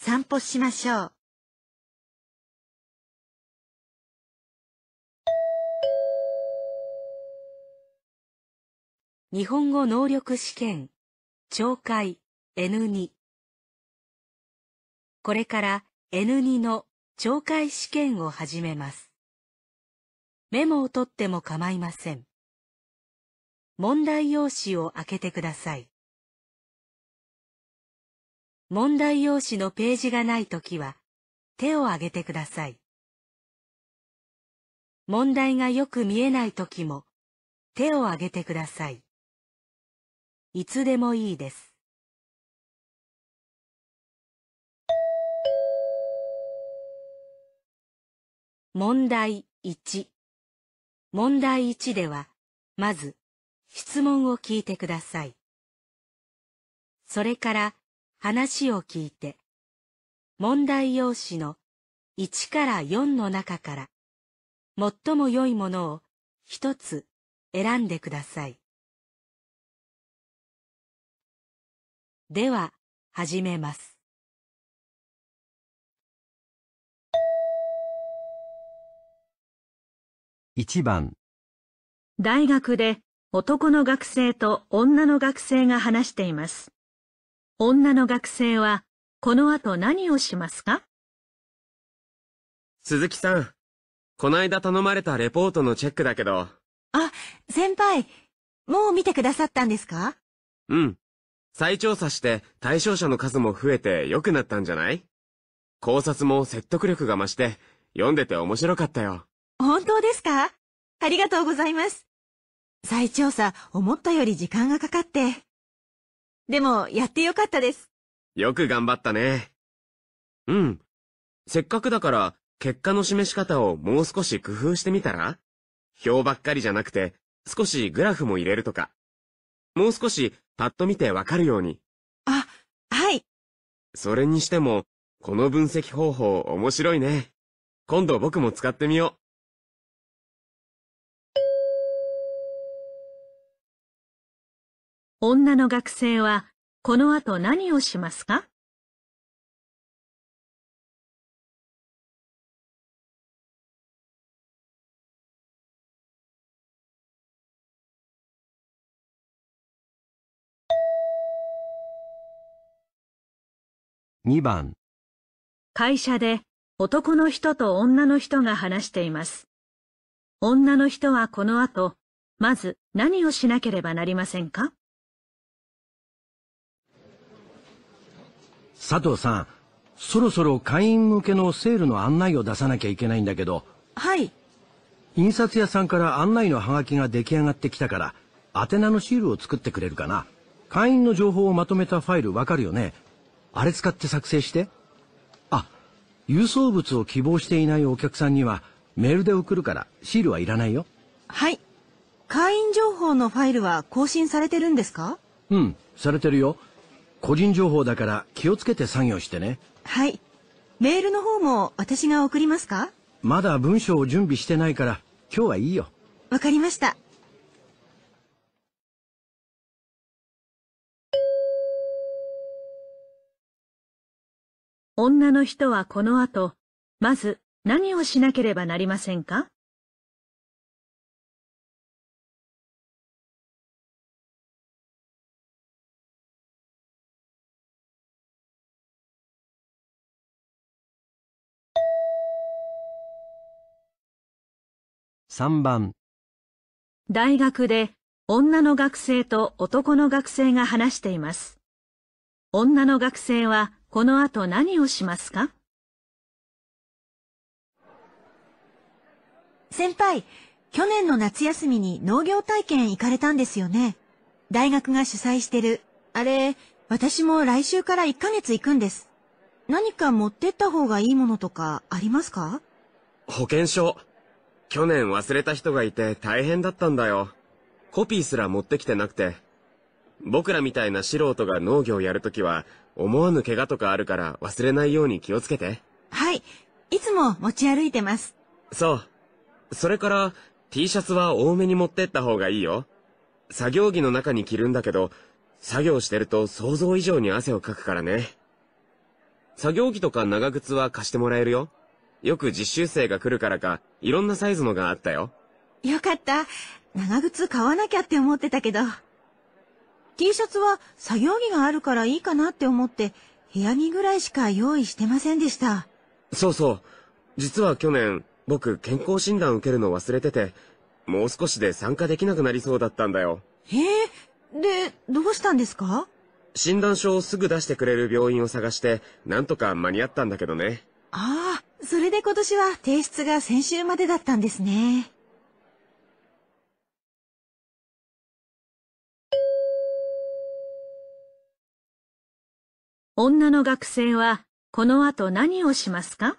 散歩しましょう。日本語能力試験、懲戒 N2。これから N2 の懲戒試験を始めます。メモを取っても構いません。問題用紙を開けてください。問題用紙のページがないときは、手を挙げてください。問題がよく見えないときも、手を挙げてください。いつでもいいです。問題1問題1では、まず、質問を聞いてください。それから、話を聞いて、問題用紙の1から4の中から、最も良いものを一つ選んでください。では、始めます。1番大学で男の学生と女の学生が話しています。女の学生はこの後何をしますか鈴木さん、こないだ頼まれたレポートのチェックだけど。あ、先輩、もう見てくださったんですかうん。再調査して対象者の数も増えて良くなったんじゃない考察も説得力が増して読んでて面白かったよ。本当ですかありがとうございます。再調査思ったより時間がかかって。でも、やってよかったです。よく頑張ったね。うん。せっかくだから、結果の示し方をもう少し工夫してみたら表ばっかりじゃなくて、少しグラフも入れるとか。もう少しパッと見てわかるように。あ、はい。それにしても、この分析方法面白いね。今度僕も使ってみよう。女の学生はこの後何をしますか2番会社で男の人と女の人が話しています。女の人はこの後、まず何をしなければなりませんか佐藤さん、そろそろ会員向けのセールの案内を出さなきゃいけないんだけど。はい。印刷屋さんから案内のハガキが出来上がってきたから、宛名のシールを作ってくれるかな。会員の情報をまとめたファイルわかるよね。あれ使って作成して。あ、郵送物を希望していないお客さんにはメールで送るからシールはいらないよ。はい。会員情報のファイルは更新されてるんですかうん、されてるよ。個人情報だから気をつけて作業してね。はい。メールの方も私が送りますかまだ文章を準備してないから今日はいいよ。わかりました。女の人はこの後、まず何をしなければなりませんか3番大学で女の学生と男の学生が話しています。女の学生はこの後何をしますか先輩、去年の夏休みに農業体験行かれたんですよね。大学が主催してる。あれ、私も来週から1ヶ月行くんです。何か持ってった方がいいものとかありますか保険証。去年忘れた人がいて大変だったんだよ。コピーすら持ってきてなくて。僕らみたいな素人が農業やるときは、思わぬ怪我とかあるから忘れないように気をつけて。はい。いつも持ち歩いてます。そう。それから、T シャツは多めに持ってった方がいいよ。作業着の中に着るんだけど、作業してると想像以上に汗をかくからね。作業着とか長靴は貸してもらえるよ。よく実習生が来るからか、いろんなサイズのがあったよ。よかった。長靴買わなきゃって思ってたけど。T シャツは作業着があるからいいかなって思って、部屋着ぐらいしか用意してませんでした。そうそう。実は去年、僕健康診断受けるの忘れてて、もう少しで参加できなくなりそうだったんだよ。へえで、どうしたんですか診断書をすぐ出してくれる病院を探して、なんとか間に合ったんだけどね。ああ、それで今年は提出が先週までだったんですね。女の学生はこの後何をしますか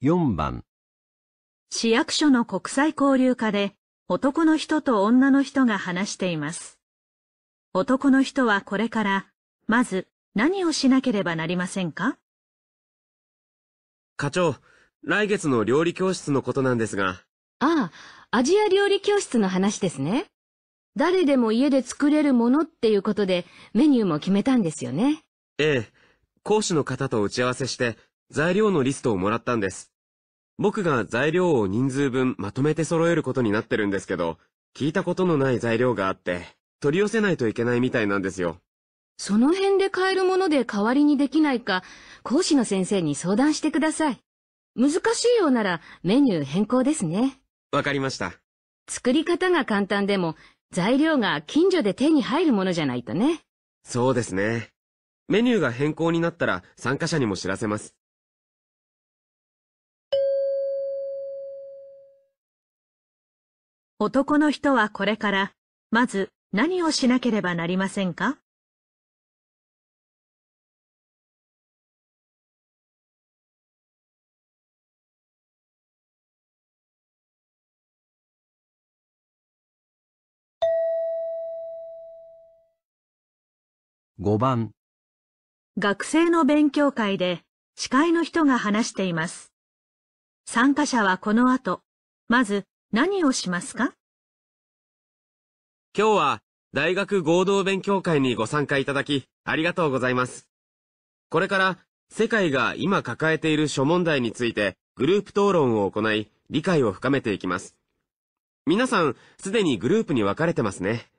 4番市役所の国際交流課で男の人と女の人が話しています。男の人はこれからまず何をしなければなりませんか課長、来月の料理教室のことなんですが。ああ、アジア料理教室の話ですね。誰でも家で作れるものっていうことでメニューも決めたんですよね。ええ、講師の方と打ち合わせして材料のリストをもらったんです。僕が材料を人数分まとめて揃えることになってるんですけど、聞いたことのない材料があって、取り寄せないといけないみたいなんですよ。その辺で買えるもので代わりにできないか、講師の先生に相談してください。難しいようならメニュー変更ですね。わかりました。作り方が簡単でも、材料が近所で手に入るものじゃないとね。そうですね。メニューが変更になったら参加者にも知らせます。男の人はこれから、まず何をしなければなりませんか5番学生の勉強会で司会の人が話しています。参加者はこの後、まず何をしますか今日は大学合同勉強会にご参加いただき、ありがとうございます。これから、世界が今抱えている諸問題について、グループ討論を行い、理解を深めていきます。皆さん、すでにグループに分かれてますね。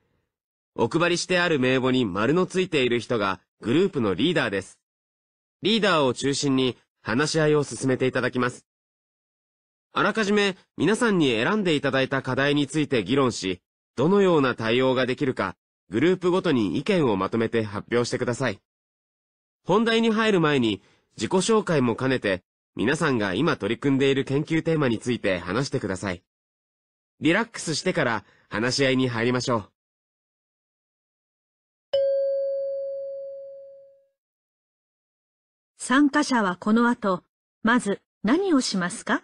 お配りしてある名簿に丸のついている人が、グループのリーダーです。リーダーを中心に、話し合いを進めていただきます。あらかじめ皆さんに選んでいただいた課題について議論し、どのような対応ができるか、グループごとに意見をまとめて発表してください。本題に入る前に、自己紹介も兼ねて、皆さんが今取り組んでいる研究テーマについて話してください。リラックスしてから話し合いに入りましょう。参加者はこの後、まず何をしますか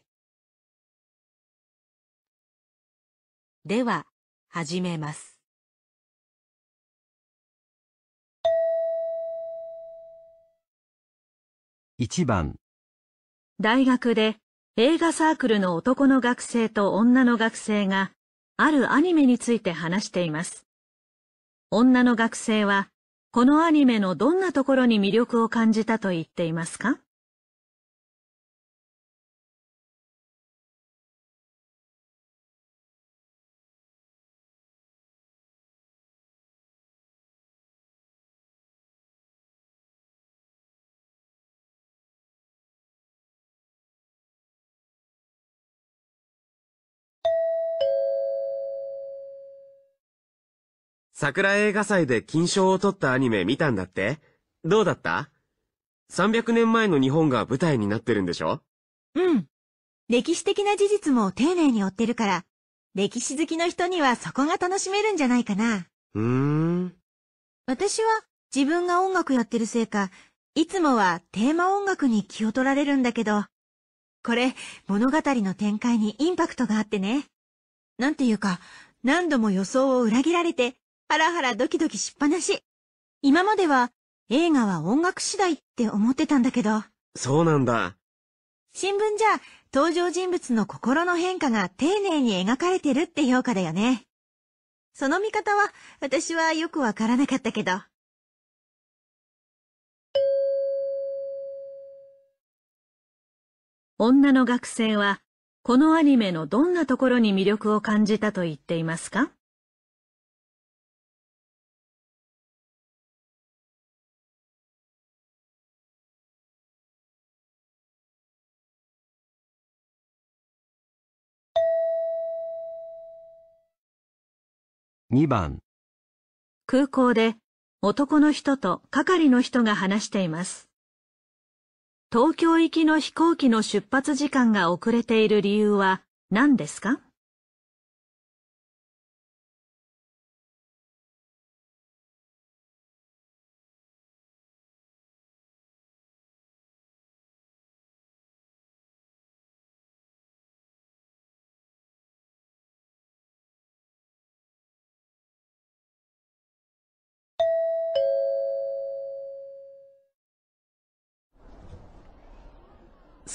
では、始めます。1番大学で映画サークルの男の学生と女の学生があるアニメについて話しています。女の学生はこのアニメのどんなところに魅力を感じたと言っていますか桜映画祭で金賞を取ったアニメ見たんだってどうだった ?300 年前の日本が舞台になってるんでしょうん。歴史的な事実も丁寧に追ってるから、歴史好きの人にはそこが楽しめるんじゃないかな。うーん。私は自分が音楽やってるせいか、いつもはテーマ音楽に気を取られるんだけど、これ物語の展開にインパクトがあってね。なんていうか、何度も予想を裏切られてハラハラドキドキしっぱなし。今までは映画は音楽次第って思ってたんだけど。そうなんだ。新聞じゃ登場人物の心の変化が丁寧に描かれてるって評価だよね。その見方は私はよくわからなかったけど。女の学生はこのアニメのどんなところに魅力を感じたと言っていますか2番空港で男の人と係の人が話しています。東京行きの飛行機の出発時間が遅れている理由は何ですか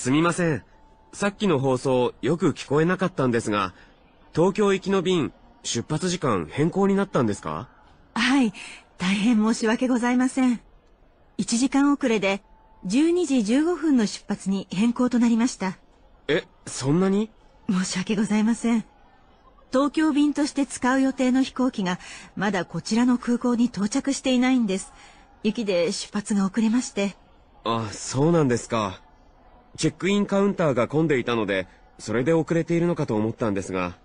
すみません。さっきの放送よく聞こえなかったんですが、東京行きの便、出発時間変更になったんですかはい。大変申し訳ございません。1時間遅れで12時15分の出発に変更となりました。え、そんなに申し訳ございません。東京便として使う予定の飛行機がまだこちらの空港に到着していないんです。雪で出発が遅れまして。あ、そうなんですか。チェックインカウンターが混んでいたので、それで遅れているのかと思ったんですが。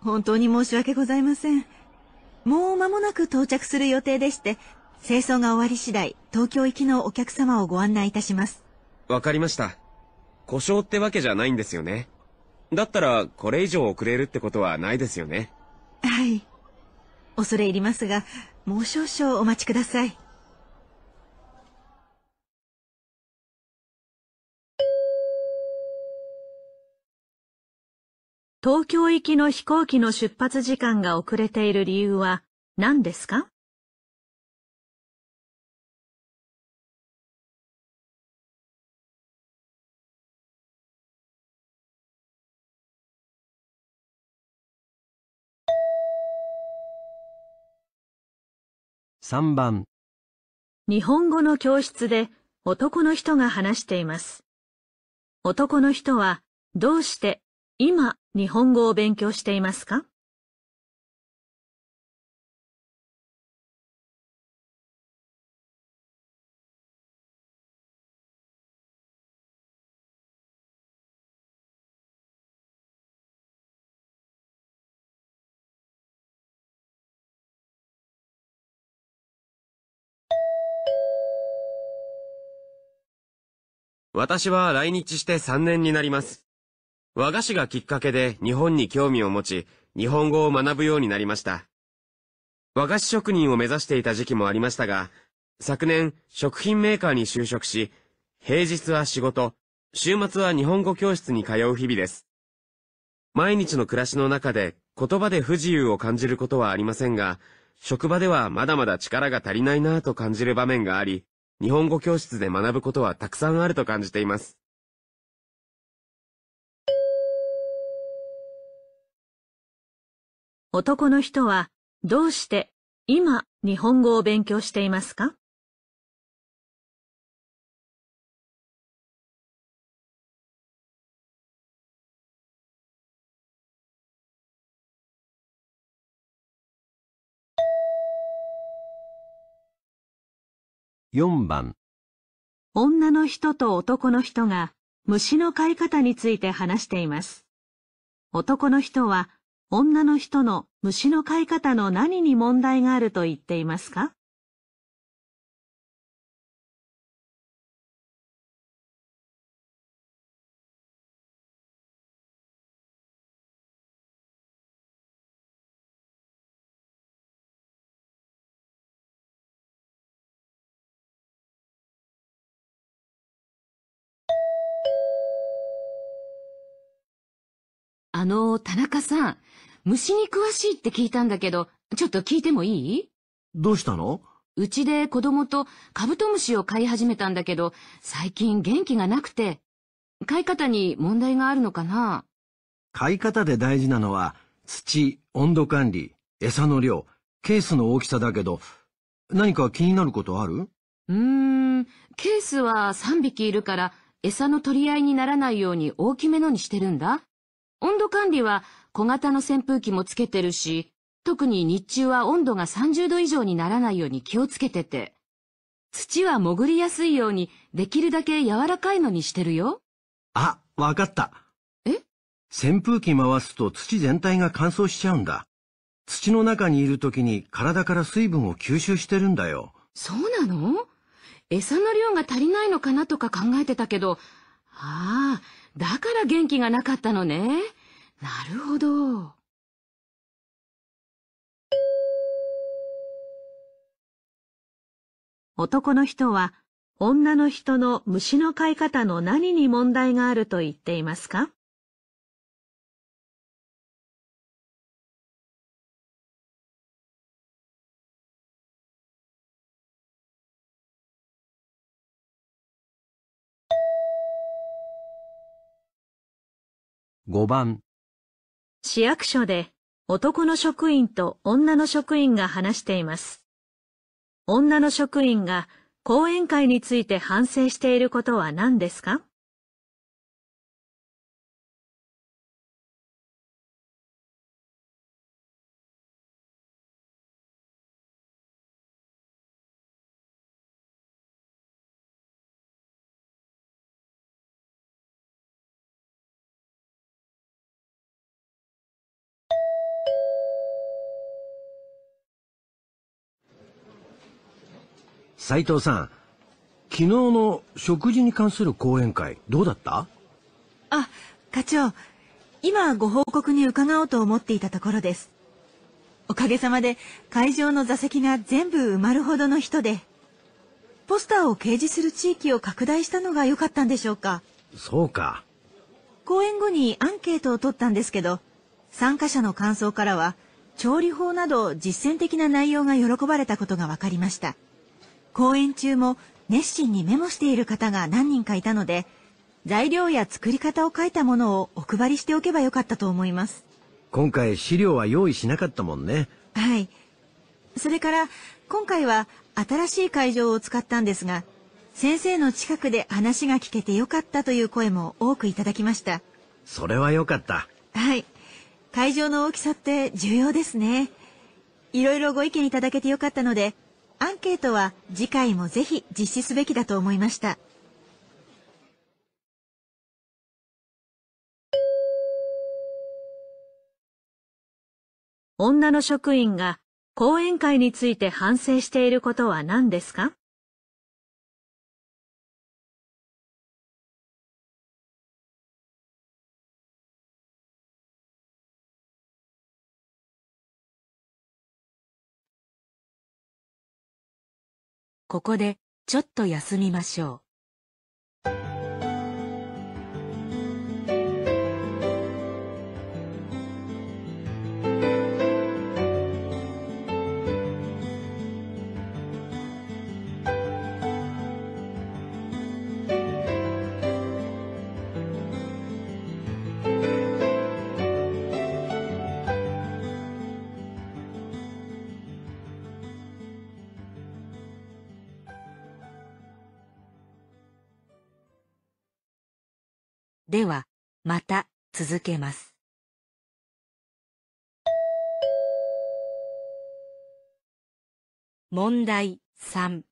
本当に申し訳ございません。もう間もなく到着する予定でして、清掃が終わり次第、東京行きのお客様をご案内いたします。わかりました。故障ってわけじゃないんですよね。だったら、これ以上遅れるってことはないですよね。はい。恐れ入りますが、もう少々お待ちください。東京行きの飛行機の出発時間が遅れている理由は何ですか3番日本語の教室で男の人が話しています。男の人はどうして今、日本語を勉強していますか私は来日して3年になります。和菓子がきっかけで日本に興味を持ち、日本語を学ぶようになりました。和菓子職人を目指していた時期もありましたが、昨年食品メーカーに就職し、平日は仕事、週末は日本語教室に通う日々です。毎日の暮らしの中で言葉で不自由を感じることはありませんが、職場ではまだまだ力が足りないなぁと感じる場面があり、日本語教室で学ぶことはたくさんあると感じています。男の人はどうして今日本語を勉強していますか4番女の人と男の人が虫の飼い方について話しています。男の人は女の人の虫の飼い方の何に問題があると言っていますかの、田中さん、虫に詳しいって聞いたんだけど、ちょっと聞いてもいいどうしたのうちで子供とカブトムシを飼い始めたんだけど、最近元気がなくて、飼い方に問題があるのかな飼い方で大事なのは、土、温度管理、餌の量、ケースの大きさだけど、何か気になることあるうーん、ケースは3匹いるから、餌の取り合いにならないように大きめのにしてるんだ。温度管理は小型の扇風機もつけてるし、特に日中は温度が30度以上にならないように気をつけてて、土は潜りやすいようにできるだけ柔らかいのにしてるよ。あ、わかった。え扇風機回すと土全体が乾燥しちゃうんだ。土の中にいる時に体から水分を吸収してるんだよ。そうなの餌の量が足りないのかなとか考えてたけど、ああ、だから元気がなかったのね。なるほど。男の人は女の人の虫の飼い方の何に問題があると言っていますか5番市役所で男の職員と女の職員が話しています。女の職員が講演会について反省していることは何ですか斉藤さん、昨日の食事に関する講演会、どうだったあ、課長、今ご報告に伺おうと思っていたところです。おかげさまで会場の座席が全部埋まるほどの人で、ポスターを掲示する地域を拡大したのが良かったんでしょうか。そうか。講演後にアンケートを取ったんですけど、参加者の感想からは、調理法など実践的な内容が喜ばれたことが分かりました。公演中も熱心にメモしている方が何人かいたので材料や作り方を書いたものをお配りしておけばよかったと思います今回資料は用意しなかったもんねはいそれから今回は新しい会場を使ったんですが先生の近くで話が聞けてよかったという声も多くいただきましたそれはよかったはい会場の大きさって重要ですねいろいろご意見いただけてよかったのでアンケートは次回もぜひ実施すべきだと思いました。女の職員が講演会について反省していることは何ですかここで、ちょっと休みましょう。また続けます。問題3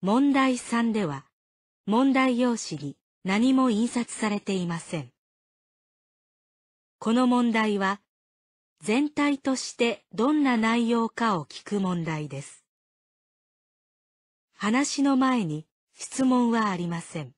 問題3では問題用紙に何も印刷されていません。この問題は全体としてどんな内容かを聞く問題です。話の前に質問はありません。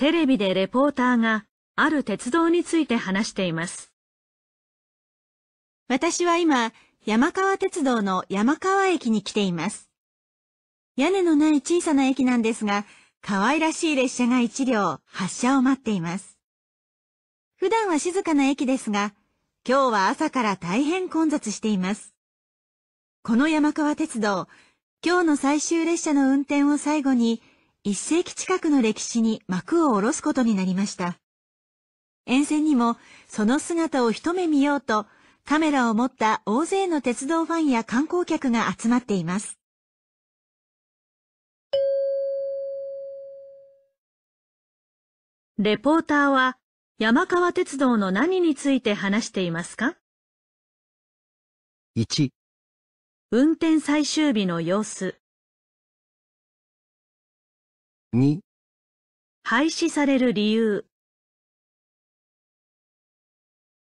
テレビでレポーターがある鉄道について話しています。私は今、山川鉄道の山川駅に来ています。屋根のない小さな駅なんですが、可愛らしい列車が1両発車を待っています。普段は静かな駅ですが、今日は朝から大変混雑しています。この山川鉄道、今日の最終列車の運転を最後に、一世紀近くの歴史に幕を下ろすことになりました。沿線にもその姿を一目見ようと、カメラを持った大勢の鉄道ファンや観光客が集まっています。レポーターは山川鉄道の何について話していますか ?1 運転最終日の様子2廃止される理由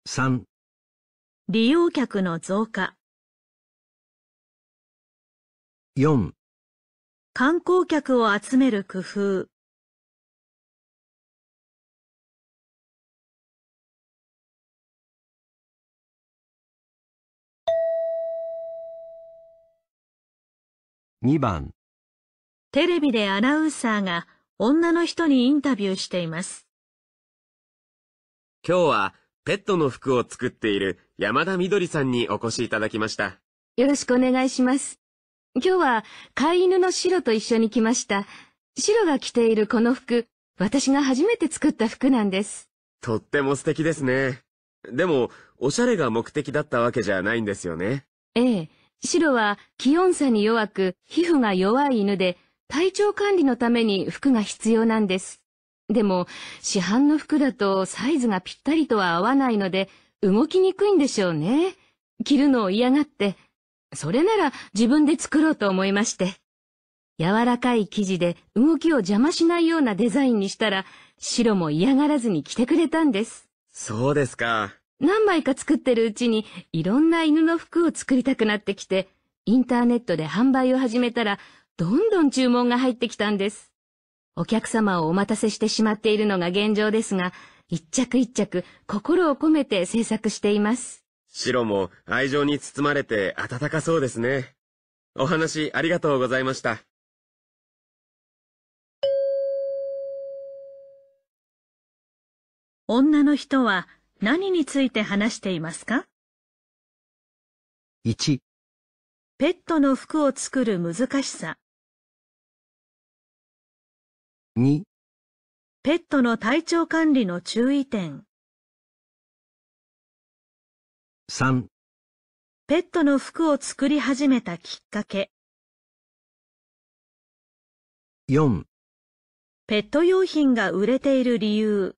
3利用客の増加4観光客を集める工夫2番テレビでアナウンサーが女の人にインタビューしています。今日はペットの服を作っている山田みどりさんにお越しいただきました。よろしくお願いします。今日は飼い犬のシロと一緒に来ました。シロが着ているこの服、私が初めて作った服なんです。とっても素敵ですね。でも、おしゃれが目的だったわけじゃないんですよね。ええ。シロは気温差に弱く、皮膚が弱い犬で、体調管理のために服が必要なんです。でも、市販の服だとサイズがぴったりとは合わないので、動きにくいんでしょうね。着るのを嫌がって、それなら自分で作ろうと思いまして。柔らかい生地で動きを邪魔しないようなデザインにしたら、白も嫌がらずに着てくれたんです。そうですか。何枚か作ってるうちに、いろんな犬の服を作りたくなってきて、インターネットで販売を始めたら、どんどん注文が入ってきたんです。お客様をお待たせしてしまっているのが現状ですが、一着一着心を込めて制作しています。白も愛情に包まれて暖かそうですね。お話ありがとうございました。女の人は何について話していますか ?1 ペットの服を作る難しさ2ペットの体調管理の注意点3ペットの服を作り始めたきっかけ4ペット用品が売れている理由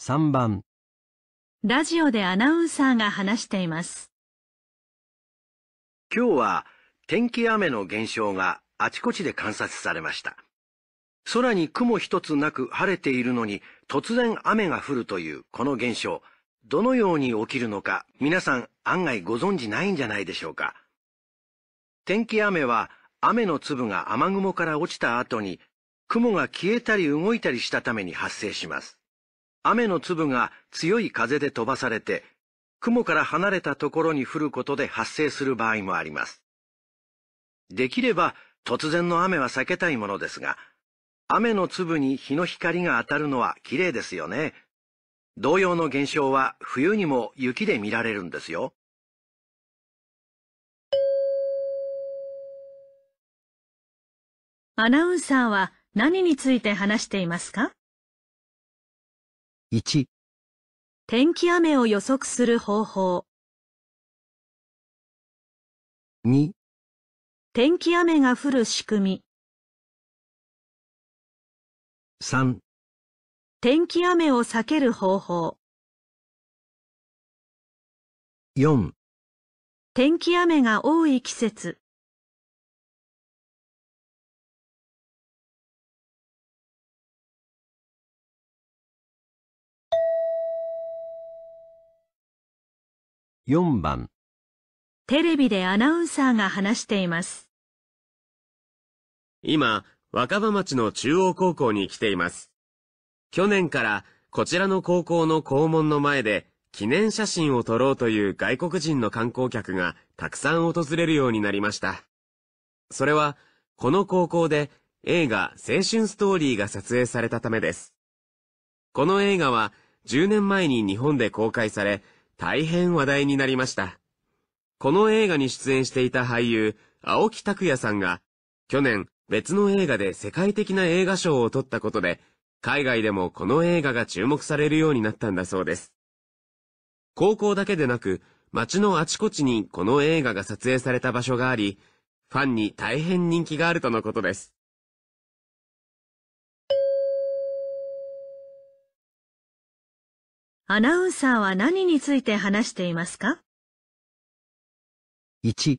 3番ラジオでアナウンサーが話しています。今日は天気雨の現象があちこちで観察されました。空に雲一つなく晴れているのに突然雨が降るというこの現象、どのように起きるのか皆さん案外ご存知ないんじゃないでしょうか。天気雨は雨の粒が雨雲から落ちた後に雲が消えたり動いたりしたために発生します。雨の粒が強い風で飛ばされて、雲から離れたところに降ることで発生する場合もあります。できれば突然の雨は避けたいものですが、雨の粒に日の光が当たるのは綺麗ですよね。同様の現象は冬にも雪で見られるんですよ。アナウンサーは何について話していますか1天気雨を予測する方法2天気雨が降る仕組み3天気雨を避ける方法4天気雨が多い季節4番テレビでアナウンサーが話しています。今、若葉町の中央高校に来ています。去年からこちらの高校の校門の前で記念写真を撮ろうという外国人の観光客がたくさん訪れるようになりました。それは、この高校で映画青春ストーリーが撮影されたためです。この映画は10年前に日本で公開され、大変話題になりました。この映画に出演していた俳優、青木拓也さんが、去年別の映画で世界的な映画賞を取ったことで、海外でもこの映画が注目されるようになったんだそうです。高校だけでなく、街のあちこちにこの映画が撮影された場所があり、ファンに大変人気があるとのことです。アナウンサーは何について話していますか ?1、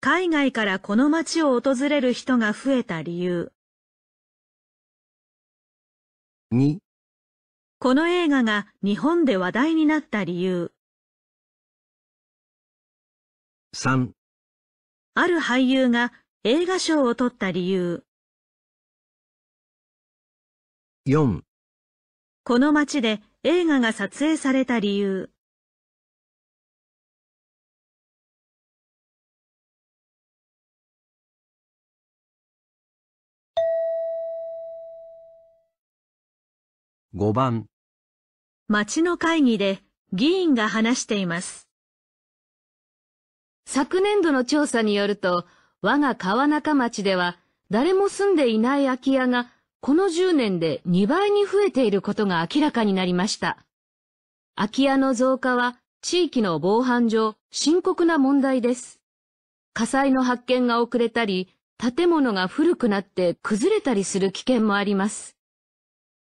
海外からこの街を訪れる人が増えた理由。2、この映画が日本で話題になった理由。3、ある俳優が映画賞を取った理由。4この街で映画が撮影された理由5番町の会議で議員が話しています。昨年度の調査によると、我が川中町では誰も住んでいない空き家がこの10年で2倍に増えていることが明らかになりました。空き家の増加は地域の防犯上深刻な問題です。火災の発見が遅れたり、建物が古くなって崩れたりする危険もあります。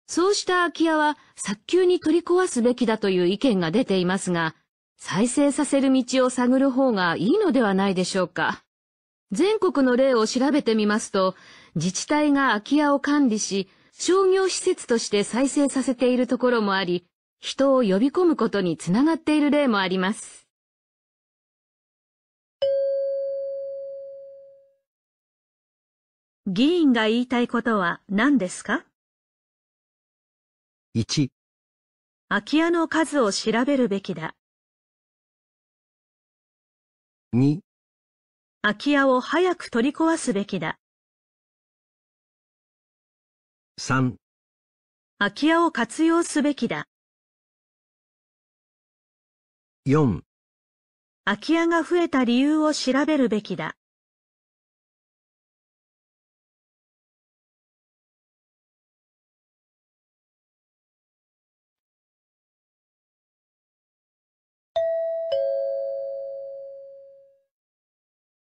そうした空き家は早急に取り壊すべきだという意見が出ていますが、再生させる道を探る方がいいのではないでしょうか。全国の例を調べてみますと、自治体が空き家を管理し、商業施設として再生させているところもあり、人を呼び込むことにつながっている例もあります。議員が言いたいことは何ですか ?1 空き家の数を調べるべきだ。2空き家を早く取り壊すべきだ。3空き家を活用すべきだ。4空き家が増えた理由を調べるべきだ。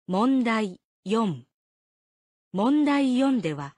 問題4問題4では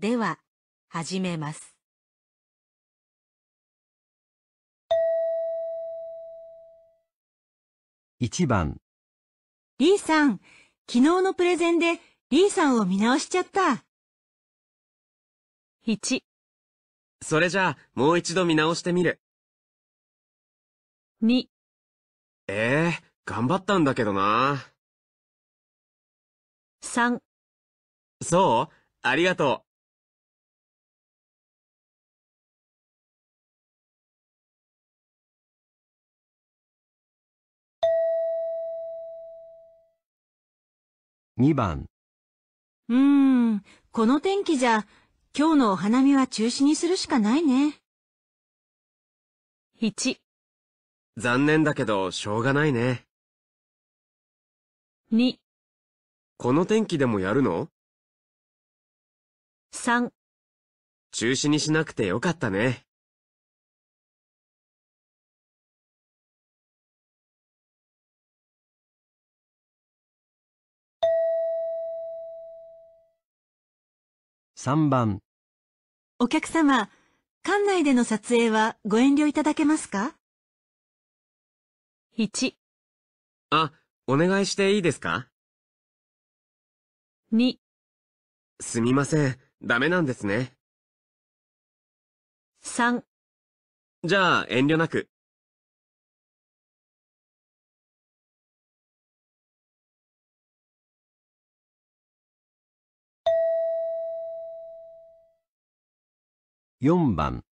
では、始めます。1番リーさん、昨日のプレゼンでリーさんを見直しちゃった。1それじゃあ、もう一度見直してみる。2ええー、頑張ったんだけどな。3そうありがとう。2番うーん、この天気じゃ今日のお花見は中止にするしかないね。1、残念だけどしょうがないね。2、この天気でもやるの3、中止にしなくてよかったね。3番お客様、館内での撮影はご遠慮いただけますか ?1、あ、お願いしていいですか2、すみません、ダメなんですね。3じゃあ遠慮なく。4番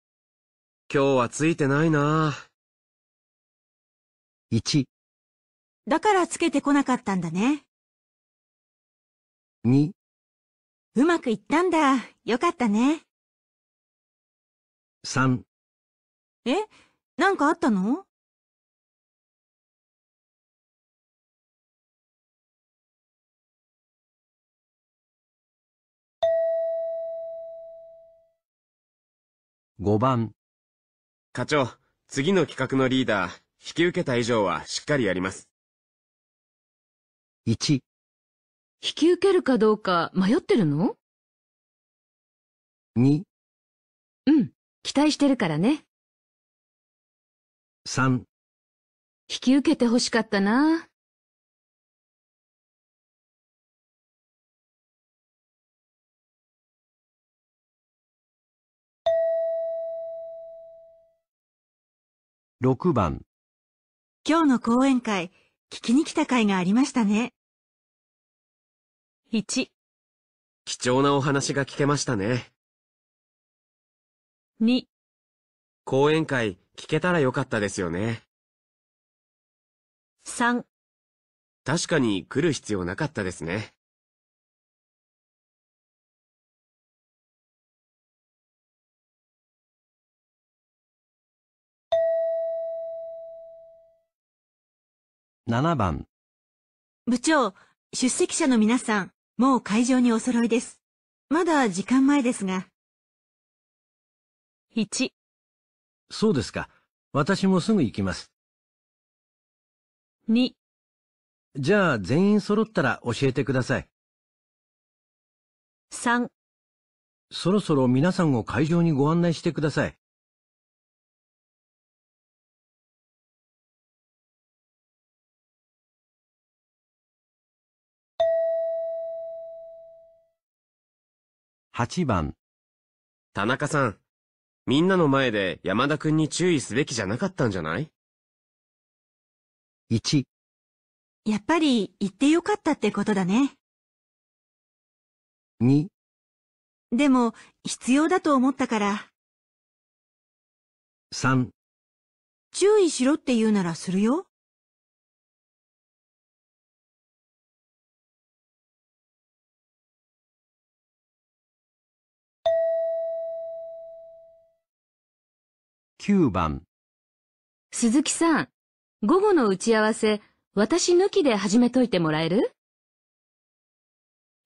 今日はついてないな1だからつけてこなかったんだね。2うまくいったんだ。よかったね。3えなんかあったの5番。課長、次の企画のリーダー、引き受けた以上はしっかりやります。1。引き受けるかどうか迷ってるの ?2。うん、期待してるからね。3。引き受けて欲しかったな。6番今日の講演会、聞きに来た会がありましたね。1、貴重なお話が聞けましたね。2、講演会、聞けたらよかったですよね。3、確かに来る必要なかったですね。7番部長、出席者の皆さん、もう会場にお揃いです。まだ時間前ですが。1そうですか。私もすぐ行きます。2じゃあ全員揃ったら教えてください。3そろそろ皆さんを会場にご案内してください。8番。田中さん、みんなの前で山田くんに注意すべきじゃなかったんじゃない ?1。やっぱり言ってよかったってことだね。2。でも、必要だと思ったから。3。注意しろって言うならするよ。9番鈴木さん、午後の打ち合わせ、私抜きで始めといてもらえる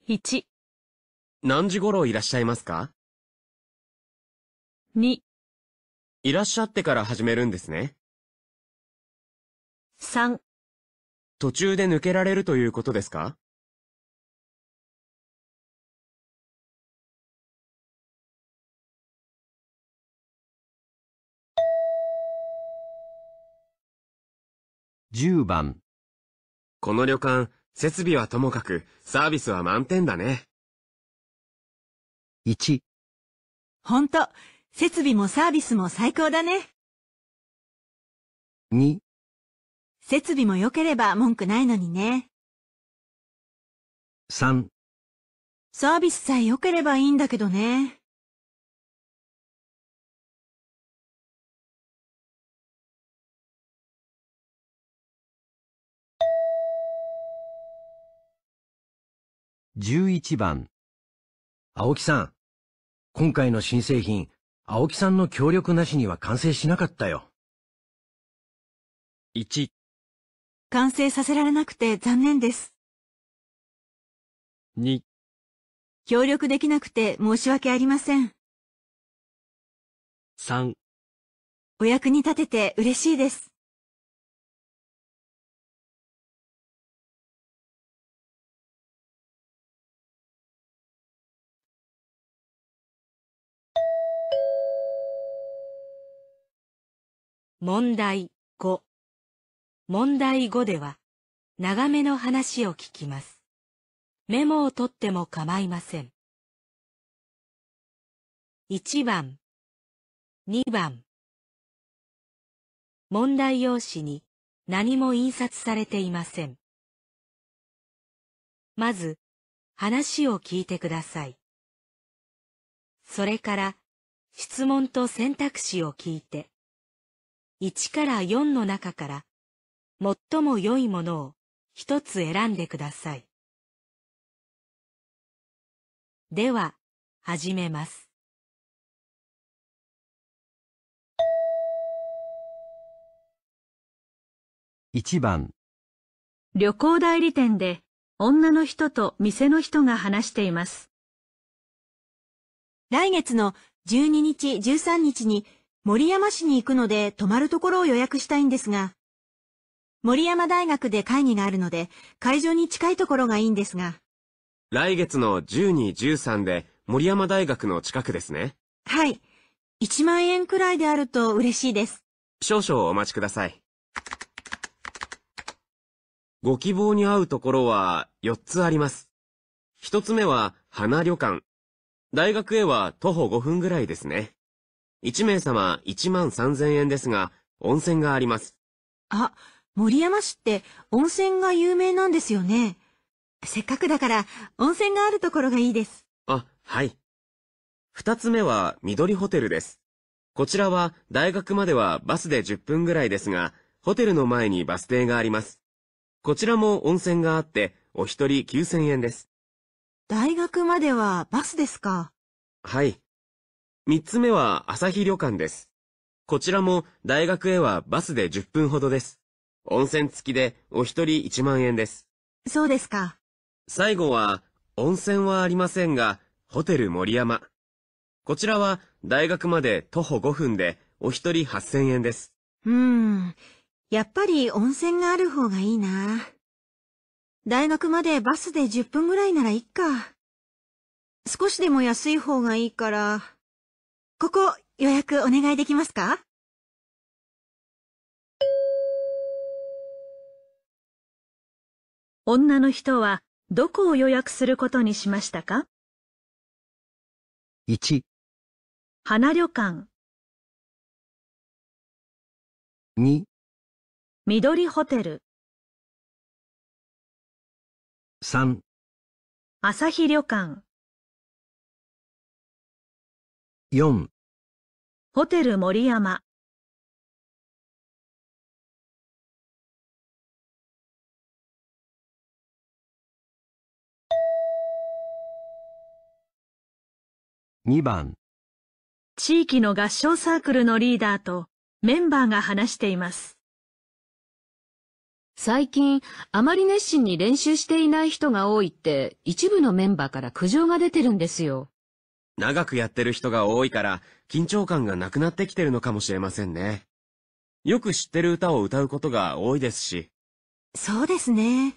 ?1、何時頃いらっしゃいますか2、いらっしゃってから始めるんですね。3、途中で抜けられるということですか10番この旅館、設備はともかく、サービスは満点だね。1、ほんと、設備もサービスも最高だね。2、設備も良ければ文句ないのにね。3、サービスさえ良ければいいんだけどね。11番。青木さん。今回の新製品、青木さんの協力なしには完成しなかったよ。1。完成させられなくて残念です。2。協力できなくて申し訳ありません。3。お役に立てて嬉しいです。問題5問題5では長めの話を聞きます。メモを取っても構いません。1番2番問題用紙に何も印刷されていません。まず話を聞いてください。それから質問と選択肢を聞いて1から4の中から、最も良いものを一つ選んでください。では、始めます。1番旅行代理店で女の人と店の人が話しています。来月の12日13日に森山市に行くので泊まるところを予約したいんですが、森山大学で会議があるので、会場に近いところがいいんですが。来月の12、13で森山大学の近くですね。はい。1万円くらいであると嬉しいです。少々お待ちください。ご希望に合うところは4つあります。1つ目は花旅館。大学へは徒歩5分ぐらいですね。1名様1万3000円ですが、温泉があります。あ、森山市って温泉が有名なんですよね。せっかくだから温泉があるところがいいです。あ、はい。二つ目は緑ホテルです。こちらは大学まではバスで10分ぐらいですが、ホテルの前にバス停があります。こちらも温泉があって、お一人9000円です。大学まではバスですか。はい。3つ目は朝日旅館です。こちらも大学へはバスで10分ほどです。温泉付きでお一人1万円です。そうですか。最後は、温泉はありませんが、ホテル森山。こちらは大学まで徒歩5分でお一人8000円です。うん。やっぱり温泉がある方がいいな。大学までバスで10分ぐらいならいっか。少しでも安い方がいいから。ここ予約お願いできますか女の人はどこを予約することにしましたか ?1、花旅館。2、緑ホテル。3、朝日旅館。4、ホテル森山2番地域の合唱サークルのリーダーとメンバーが話しています。最近、あまり熱心に練習していない人が多いって、一部のメンバーから苦情が出てるんですよ。長くやってる人が多いから、緊張感がなくなってきてるのかもしれませんね。よく知ってる歌を歌うことが多いですし。そうですね。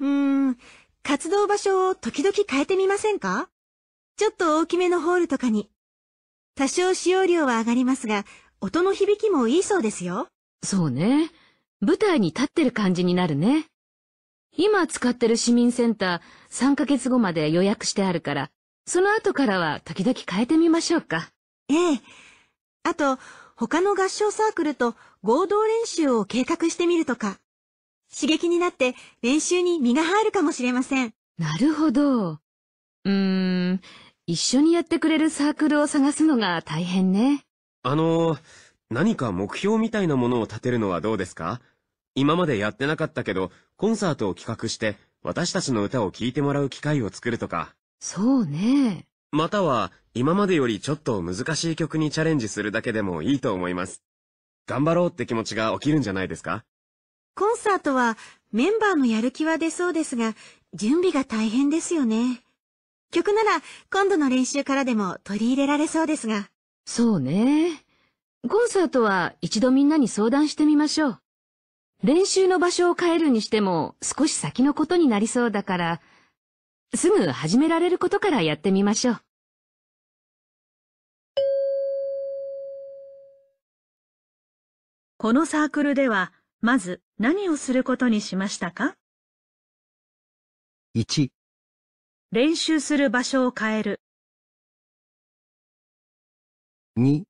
うーん、活動場所を時々変えてみませんかちょっと大きめのホールとかに。多少使用量は上がりますが、音の響きもいいそうですよ。そうね。舞台に立ってる感じになるね。今使ってる市民センター3ヶ月後まで予約してあるから、その後からは時々変えてみましょうか。ええ。あと、他の合唱サークルと合同練習を計画してみるとか。刺激になって練習に身が入るかもしれません。なるほど。うーん、一緒にやってくれるサークルを探すのが大変ね。あの、何か目標みたいなものを立てるのはどうですか今までやってなかったけど、コンサートを企画して、私たちの歌を聴いてもらう機会を作るとか。そうね。または、今までよりちょっと難しい曲にチャレンジするだけでもいいと思います。頑張ろうって気持ちが起きるんじゃないですかコンサートはメンバーのやる気は出そうですが、準備が大変ですよね。曲なら今度の練習からでも取り入れられそうですが。そうね。コンサートは一度みんなに相談してみましょう。練習の場所を変えるにしても少し先のことになりそうだから、すぐ始められることからやってみましょう。このサークルでは、まず何をすることにしましたか ?1、練習する場所を変える。2、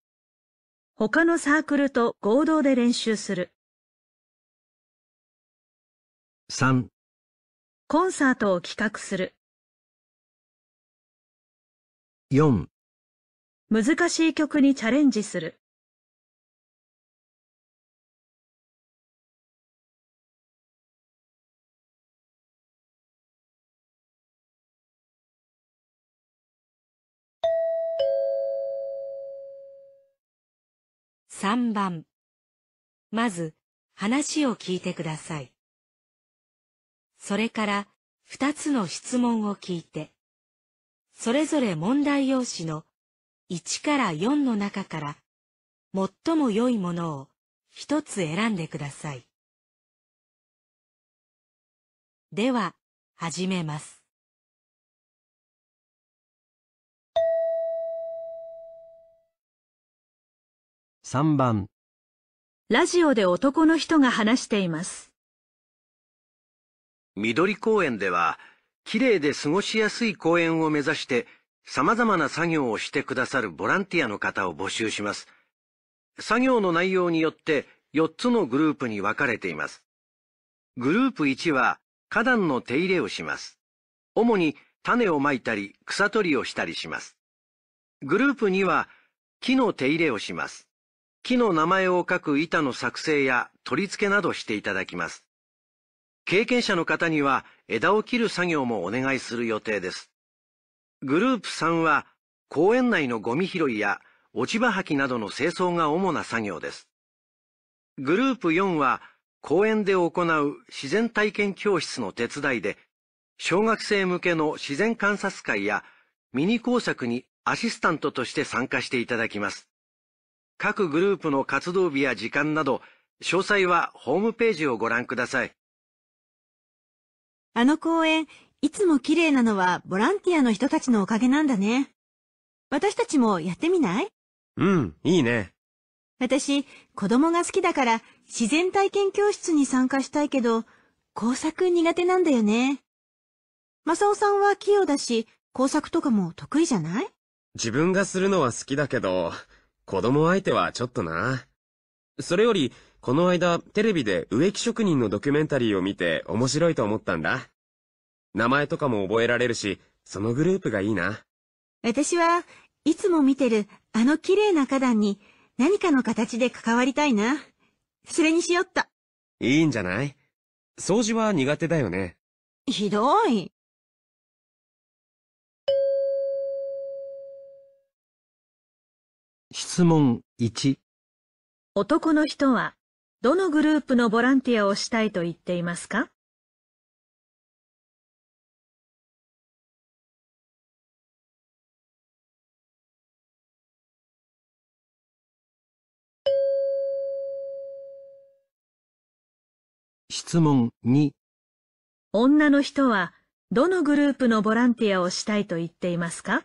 他のサークルと合同で練習する。3、コンサートを企画する。4難しい曲にチャレンジする。3番まず話を聞いてください。それから2つの質問を聞いて。それぞれ問題用紙の1から4の中から最も良いものを一つ選んでください。では、始めます。3番ラジオで男の人が話しています。緑公園ではきれいで過ごしやすい公園を目指して様々な作業をしてくださるボランティアの方を募集します。作業の内容によって4つのグループに分かれています。グループ1は花壇の手入れをします。主に種をまいたり草取りをしたりします。グループ2は木の手入れをします。木の名前を書く板の作成や取り付けなどしていただきます。経験者の方には枝を切る作業もお願いする予定です。グループ3は公園内のゴミ拾いや落ち葉掃きなどの清掃が主な作業です。グループ4は公園で行う自然体験教室の手伝いで小学生向けの自然観察会やミニ工作にアシスタントとして参加していただきます。各グループの活動日や時間など詳細はホームページをご覧ください。あの公園、いつも綺麗なのはボランティアの人たちのおかげなんだね。私たちもやってみないうん、いいね。私、子供が好きだから自然体験教室に参加したいけど、工作苦手なんだよね。マサオさんは器用だし、工作とかも得意じゃない自分がするのは好きだけど、子供相手はちょっとな。それより、この間、テレビで植木職人のドキュメンタリーを見て面白いと思ったんだ。名前とかも覚えられるし、そのグループがいいな。私はいつも見てるあの綺麗な花壇に何かの形で関わりたいな。それにしよっと。いいんじゃない掃除は苦手だよね。ひどい。質問1男の人はどのグループのボランティアをしたいと言っていますか質問2女の人はどのグループのボランティアをしたいと言っていますか